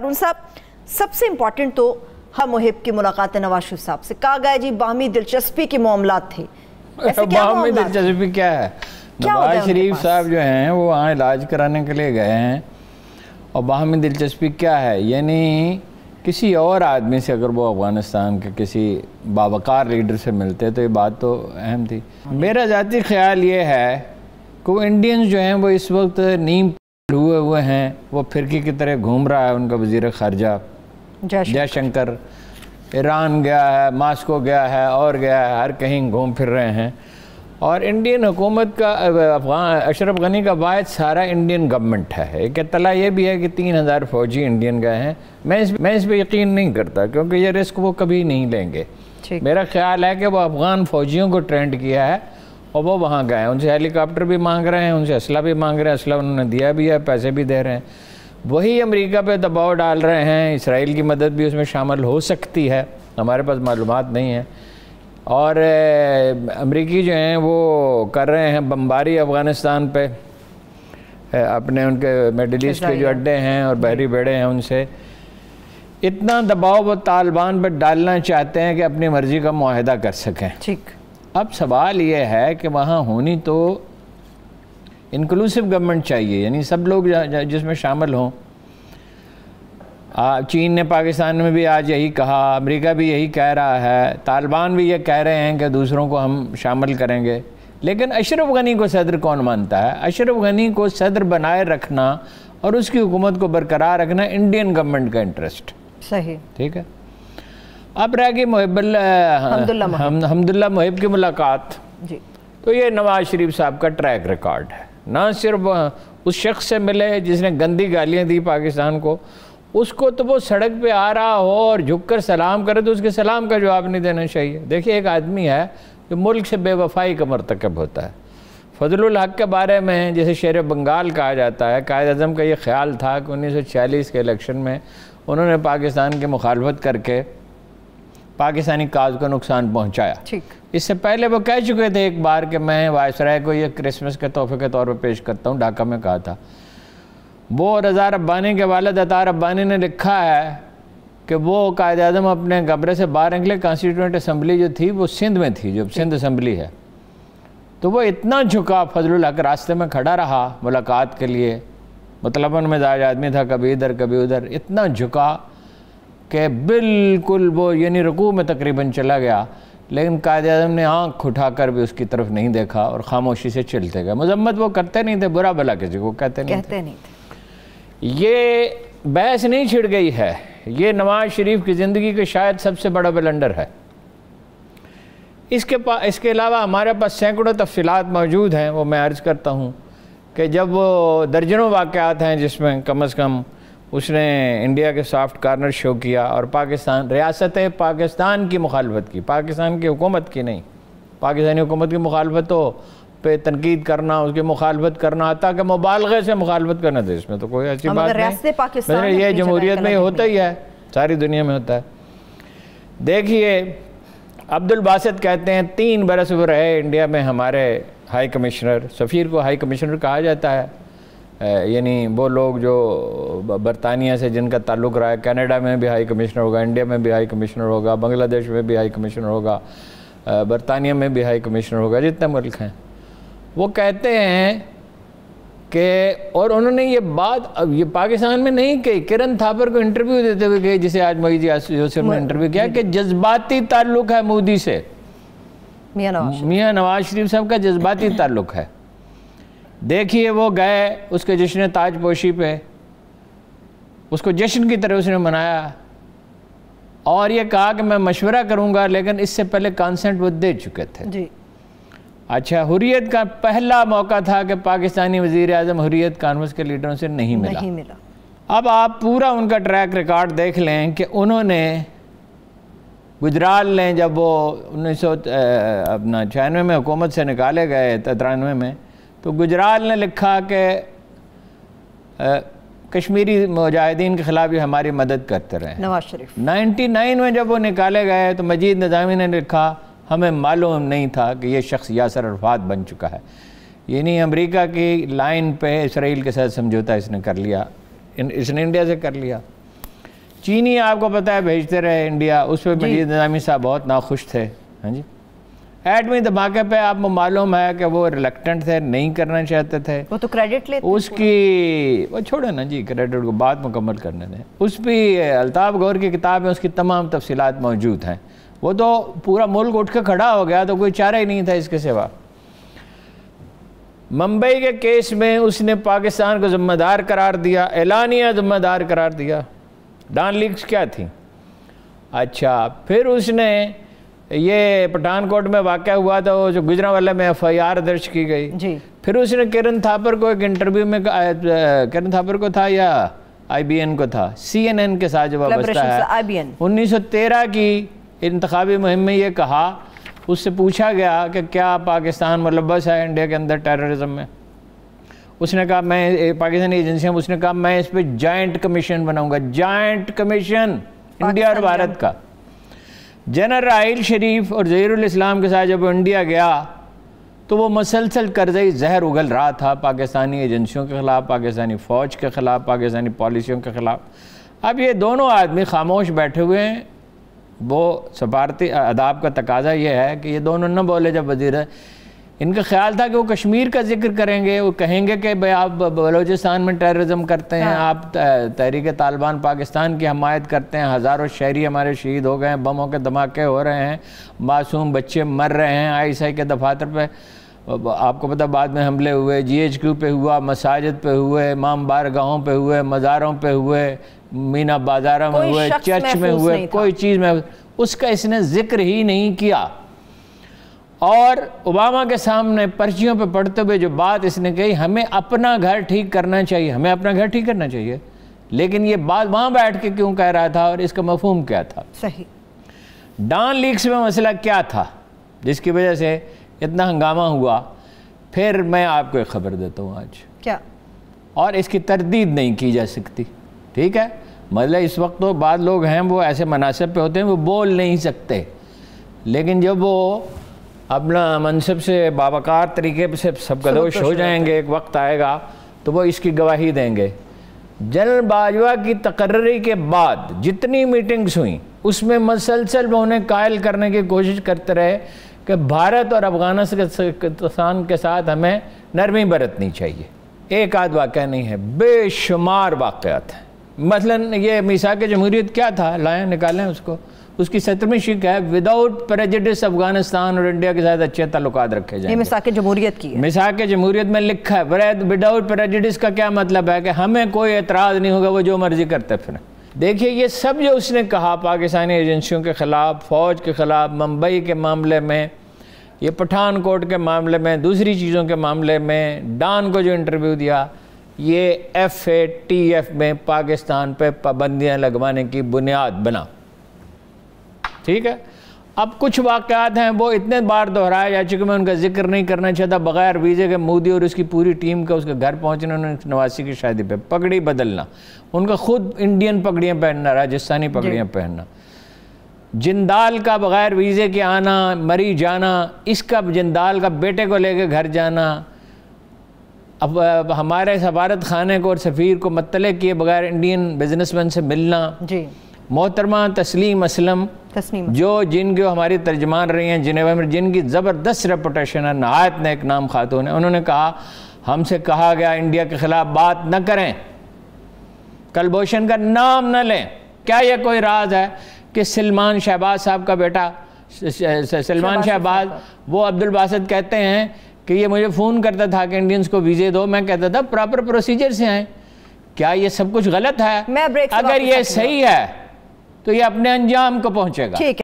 अरुण साहब सबसे इम्पॉर्टेंट तो हम मुहिब की मुलाकात है नवाज शरीफ साहब से कहा गया जी बाहमी दिलचस्पी के मामला थे बाहमी दिलचस्पी क्या है नवाज शरीफ साहब जो हैं वो वहाँ इलाज कराने के लिए गए हैं और बाहमी दिलचस्पी क्या है यानी किसी और आदमी से अगर वो अफ़गानिस्तान के किसी बाबकार लीडर से मिलते तो ये बात तो अहम थी मेरा ज़ाती ख्याल ये है कि वो इंडियंस जो हैं वो इस वक्त नीम डूबे हुए हैं वो फिरकी की तरह घूम रहा है उनका वजीर खारजा जयशंकर ईरान गया है मास्को गया है और गया है हर कहीं घूम फिर रहे हैं और इंडियन हुकूमत का अफगान अशरफ गनी का वायद सारा इंडियन गवर्नमेंट है एक तला ये भी है कि तीन हज़ार फौजी इंडियन गए हैं मैं इस मैं इस पर यकीन नहीं करता क्योंकि ये रिस्क वो कभी नहीं लेंगे मेरा ख्याल है कि वो अफ़गान फ़ौजियों को ट्रेंड किया है और वो वहाँ गए उनसे हेलीकॉप्टर भी मांग रहे हैं उनसे असला भी मांग रहे हैं असला उन्होंने दिया भी है पैसे भी दे रहे हैं वही अमेरिका पे दबाव डाल रहे हैं इसराइल की मदद भी उसमें शामिल हो सकती है हमारे पास मालूम नहीं है और अमरीकी जो हैं वो कर रहे हैं बम्बारी अफ़गानिस्तान पर अपने उनके मिडल ईस्ट के जो अड्डे हैं और बहरी बेड़े हैं उनसे इतना दबाव वो तालिबान पर डालना चाहते हैं कि अपनी मर्ज़ी का माहदा कर सकें ठीक अब सवाल ये है कि वहाँ होनी तो इंक्लूसिव गवर्नमेंट चाहिए यानी सब लोग जिसमें शामिल हों चीन ने पाकिस्तान में भी आज यही कहा अमेरिका भी यही कह रहा है तालिबान भी ये कह रहे हैं कि दूसरों को हम शामिल करेंगे लेकिन अशरफ गनी को सदर कौन मानता है अशरफ गनी को सदर बनाए रखना और उसकी हुकूमत को बरकरार रखना इंडियन गवर्नमेंट का इंटरेस्ट सही ठीक है अब रह गई मोहब्बुल्ला हमदुल्ला हाँ, मोहब की मुलाकात जी तो ये नवाज शरीफ साहब का ट्रैक रिकॉर्ड है ना सिर्फ हाँ, उस शख्स से मिले जिसने गंदी गालियाँ दी पाकिस्तान को उसको तो वो सड़क पे आ रहा हो और झुककर सलाम करे तो उसके सलाम का जवाब नहीं देना चाहिए देखिए एक आदमी है जो मुल्क से बेवफाई का मरतकब होता है फ़जल हक के बारे में जैसे शेर बंगाल कहा जाता है कायद अजम का ये ख्याल था कि 1940 के इलेक्शन में उन्होंने पाकिस्तान की मुखालफत करके पाकिस्तानी काज को नुकसान पहुंचाया ठीक इससे पहले वो कह चुके थे एक बार कि मैं वायसराय को ये क्रिसमस के तोहफे के तौर पर पेश करता हूँ ढाका में कहा था वो रजा रब्बानी के वालद अतार रब्बानी ने लिखा है कि वो कायद अजम अपने कब्रे से बाहर निकले कॉन्स्टिट्यूंट असम्बली जो थी वो सिंध में थी जो सिंध असम्बली है तो वो इतना झुका फजल हक रास्ते में खड़ा रहा मुलाकात के लिए मतलब जायज आदमी था कभी इधर कभी उधर इतना झुका के बिल्कुल वो यानी रकू में तकरीबन चला गया लेकिन कायद अजम ने आँख उठाकर भी उसकी तरफ नहीं देखा और खामोशी से चलते गए मजम्मत वो करते नहीं थे बुरा भला किसी को कहते नहीं कहते थे। नहीं थे ये बहस नहीं छिड़ गई है ये नवाज शरीफ की ज़िंदगी के शायद सबसे बड़ा बलंडर है इसके पास इसके अलावा हमारे पास सैकड़ों तफसीत मौजूद हैं वो मैं अर्ज़ करता हूँ कि जब दर्जनों वाक़ात हैं जिसमें कम अज़ कम उसने इंडिया के सॉफ्ट कार्नर शो किया और पाकिस्तान रियासत पाकिस्तान की मुखालफत की पाकिस्तान की हुकूमत की नहीं पाकिस्तानी हुकूमत की मुखालफत हो पे तनकीद करना उसकी मुखालफत करना आता कि मुबालगे से मुखालफत करना था तो इसमें तो कोई ऐसी बात नहीं ये जमहूरियत में होता ही है सारी दुनिया में होता है देखिए अब्दुल बासित कहते हैं तीन बरस वो रहे इंडिया में हमारे हाई कमिश्नर सफ़ीर को हाई कमिश्नर कहा जाता है यानी वो लोग जो बरतानिया से जिनका ताल्लुक़ रहा है कैनेडा में भी हाई कमिश्नर होगा इंडिया में भी हाई कमिश्नर होगा बांग्लादेश में भी हाई कमिश्नर होगा बरतानिया में भी हाई कमिश्नर होगा जितने मुल्क हैं वो कहते हैं कि और उन्होंने ये बात अब ये पाकिस्तान में नहीं कही किरण थापर को इंटरव्यू देते हुए कही जिसे आज मोदी जी जोसेफ में इंटरव्यू किया कि जज्बाती ताल्लुक है मोदी से मियाँ मियाँ नवाज शरीफ साहब का जज्बाती ताल्लुक है देखिए वो गए उसके जश्न ताजपोशी पे उसको जश्न की तरह उसने मनाया और ये कहा कि मैं मशवरा करूंगा लेकिन इससे पहले कॉन्सेंट वो दे चुके थे जी अच्छा हुरियत का पहला मौका था कि पाकिस्तानी वजीर अजम हुरियत कानवस के लीडरों से नहीं मिला नहीं मिला अब आप पूरा उनका ट्रैक रिकॉर्ड देख लें कि उन्होंने गुजरात ने जब वो उन्नीस सौ अपना छियानवे में हुकूमत से निकाले गए तिरानवे में तो गुजराल ने लिखा कि कश्मीरी मुजाहिदीन के ख़िलाफ़ भी हमारी मदद करते रहे नवाज शरीफ नाइन्टी नाइन में जब वो निकाले गए तो मजीद नज़ामी ने लिखा हमें मालूम नहीं था कि ये शख्स यासर अरफात बन चुका है यानी अमेरिका की लाइन पे इसराइल के साथ समझौता इसने कर लिया इन, इसने इंडिया से कर लिया चीनी आपको पता है भेजते रहे इंडिया उस पर मजीद नजामी साहब बहुत नाखुश थे हाँ जी एडमी धमाके पे आपको मालूम है कि वो रिलेक्टेंट थे नहीं करना चाहते थे वो तो क्रेडिट लेते उसकी वो छोड़े ना जी क्रेडिट को बात मुकम्मल करने दें उस भी अल्ताफ़ गौर की किताब में उसकी तमाम तफसीत मौजूद हैं वो तो पूरा मुल्क उठ के खड़ा हो गया तो कोई चारा ही नहीं था इसके सिवा मुंबई के केस में उसने पाकिस्तान को ज़िम्मेदार करार दिया एलानिया ज़िम्मेदार करार दिया डान लीक्स क्या थी अच्छा फिर उसने ये पठानकोट में वाक़ हुआ था वो जो गुजरा वाले में एफ आई आर दर्ज की गई जी फिर उसने किरण थापर को एक इंटरव्यू में किरण थापर को था या आईबीएन को था सीएनएन के साथ जब वाबस्ता है उन्नीस सौ तेरह की इंतबी मुहिम में ये कहा उससे पूछा गया कि क्या पाकिस्तान मुलबस मतलब है इंडिया के अंदर टेररिज्म में उसने कहा मैं पाकिस्तानी एजेंसियों उसने कहा मैं इस पर जॉइंट कमीशन बनाऊंगा जॉइंट कमीशन इंडिया और भारत का जनरल आइल शरीफ और ज़हीराम के साथ जब इंडिया गया तो वो मसलसल कर्ज़ई जहर उगल रहा था पाकिस्तानी एजेंसियों के ख़िलाफ़ पाकिस्तानी फ़ौज के ख़िलाफ़ पाकिस्तानी पॉलिसियों के ख़िलाफ़ अब ये दोनों आदमी खामोश बैठे हुए हैं वो सफारती अदाब का तकाजा ये है कि ये दोनों न बोले जब वजीर इनका ख्याल था कि वो कश्मीर का जिक्र करेंगे वो कहेंगे कि भाई आप बलोचिस्तान में टेररिज्म करते हैं हाँ। आप तहरीक तालिबान पाकिस्तान की हमायत करते हैं हज़ारों शहरी हमारे शहीद हो गए हैं बमों के धमाके हो रहे हैं मासूम बच्चे मर रहे हैं आई एस आई के दफातर पर आपको पता बाद में हमले हुए जी एच क्यू पे हुआ मसाजिद पे हुए इमाम बारगाहों पर हुए मज़ारों पर हुए मीना बाजारों में हुए चर्च में हुए कोई चीज़ में उसका इसने जिक्र ही नहीं किया और ओबामा के सामने पर्चियों पे पढ़ते हुए जो बात इसने कही हमें अपना घर ठीक करना चाहिए हमें अपना घर ठीक करना चाहिए लेकिन ये बात वहाँ बैठ के क्यों कह रहा था और इसका मफहम क्या था सही डान लीक्स में मसला क्या था जिसकी वजह से इतना हंगामा हुआ फिर मैं आपको एक खबर देता हूँ आज क्या और इसकी तरदीद नहीं की जा सकती ठीक है मतलब इस वक्त तो बाद लोग हैं वो ऐसे मनासब पे होते हैं वो बोल नहीं सकते लेकिन जब वो अपना मनसब से बाबाकार तरीके से सब गदोश हो जाएंगे एक वक्त आएगा तो वो इसकी गवाही देंगे जनरल बाजवा की तकर्री के बाद जितनी मीटिंग्स हुई उसमें मसलसल वो उन्हें कायल करने की कोशिश करते रहे कि भारत और अफगानिस्तान के साथ हमें नरमी बरतनी चाहिए एक आध वाक़ नहीं है बेशुमार वाक़ात हैं मसलन ये मिसा के जमहूरीत क्या था लाएँ निकालें उसको उसकी सत्रहवीं शिक है विदाउट प्रेजिडिस अफगानिस्तान और इंडिया के साथ अच्छे तल्लुक रखे जाए मिसाक जमहूरियत की मिसाक जमहूरियत में लिखा है विदाउट प्रेजिडिस का क्या मतलब है कि हमें कोई एतराज़ नहीं होगा वो जो मर्जी करते फिर देखिए ये सब जो उसने कहा पाकिस्तानी एजेंसियों के ख़िलाफ़ फ़ौज के ख़िलाफ़ मुंबई के मामले में ये पठानकोट के मामले में दूसरी चीज़ों के मामले में डान को जो इंटरव्यू दिया ये एफ ए टी एफ में पाकिस्तान पर पाबंदियाँ लगवाने की बुनियाद बना ठीक है अब कुछ वाक़ात हैं वो इतने बार दोहराए जा चुके मैं उनका जिक्र नहीं करना चाहता बगैर वीज़े के मोदी और उसकी पूरी टीम का उसके घर पहुँचना उन्होंने नवासी की शादी पे पगड़ी बदलना उनका खुद इंडियन पगड़ियाँ पहनना राजस्थानी पगड़ियाँ पहनना जिंदाल का बगैर वीज़े के आना मरी जाना इसका जिंदाल का बेटे को लेके घर जाना अब, हमारे सफारत खाने को और सफ़ीर को मतलब किए बगैर इंडियन बिजनेसमैन से मिलना जी मोहतरमा तस्लीम असलम तस्लीम जो जिनके हमारे तर्जमान रही हैं जिन्हें जिनकी ज़बरदस्त रेपोटेशन है नहायत एक नाम खातून है उन्होंने कहा हमसे कहा गया इंडिया के ख़िलाफ़ बात न करें कलभूषण का नाम न लें क्या यह कोई राज है कि सलमान शहबाज साहब का बेटा सलमान शहबाज वो अब्दुल बासद कहते हैं कि ये मुझे फ़ोन करता था कि इंडियंस को वीज़े दो मैं कहता था प्रॉपर प्रोसीजर से आए क्या ये सब कुछ गलत है मैं अगर ये सही है तो ये अपने अंजाम को पहुंचेगा ठीक है